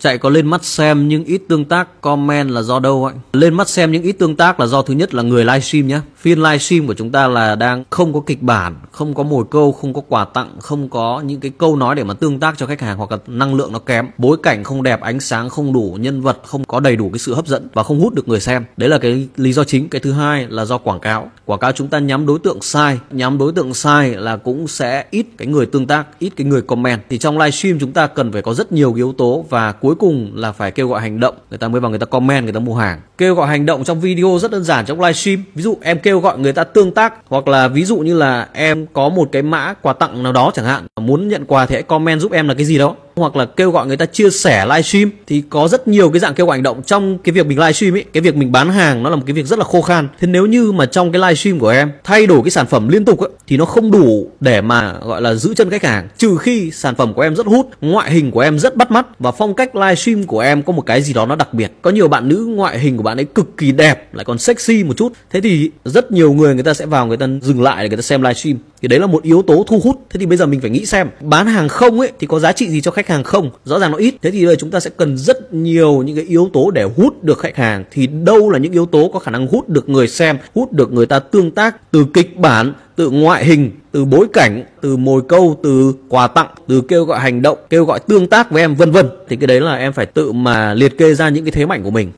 chạy có lên mắt xem nhưng ít tương tác comment là do đâu anh lên mắt xem nhưng ít tương tác là do thứ nhất là người livestream nhé phiên livestream của chúng ta là đang không có kịch bản không có mồi câu không có quà tặng không có những cái câu nói để mà tương tác cho khách hàng hoặc là năng lượng nó kém bối cảnh không đẹp ánh sáng không đủ nhân vật không có đầy đủ cái sự hấp dẫn và không hút được người xem đấy là cái lý do chính cái thứ hai là do quảng cáo quảng cáo chúng ta nhắm đối tượng sai nhắm đối tượng sai là cũng sẽ ít cái người tương tác ít cái người comment thì trong livestream chúng ta cần phải có rất nhiều yếu tố và cuối cuối cùng là phải kêu gọi hành động người ta mới vào người ta comment người ta mua hàng kêu gọi hành động trong video rất đơn giản trong livestream ví dụ em kêu gọi người ta tương tác hoặc là ví dụ như là em có một cái mã quà tặng nào đó chẳng hạn muốn nhận quà thì hãy comment giúp em là cái gì đó hoặc là kêu gọi người ta chia sẻ livestream thì có rất nhiều cái dạng kêu gọi hành động trong cái việc mình livestream ấy cái việc mình bán hàng nó là một cái việc rất là khô khan thế nếu như mà trong cái livestream của em thay đổi cái sản phẩm liên tục ấy, thì nó không đủ để mà gọi là giữ chân khách hàng trừ khi sản phẩm của em rất hút ngoại hình của em rất bắt mắt và phong cách livestream của em có một cái gì đó nó đặc biệt có nhiều bạn nữ ngoại hình của bạn ấy cực kỳ đẹp lại còn sexy một chút thế thì rất nhiều người người ta sẽ vào người ta dừng lại để người ta xem livestream thì đấy là một yếu tố thu hút thế thì bây giờ mình phải nghĩ xem bán hàng không ấy thì có giá trị gì cho khách hàng không rõ ràng nó ít thế thì bây giờ chúng ta sẽ cần rất nhiều những cái yếu tố để hút được khách hàng thì đâu là những yếu tố có khả năng hút được người xem hút được người ta tương tác từ kịch bản từ ngoại hình từ bối cảnh từ mồi câu từ quà tặng từ kêu gọi hành động kêu gọi tương tác với em vân vân thì cái đấy là em phải tự mà liệt kê ra những cái thế mạnh của mình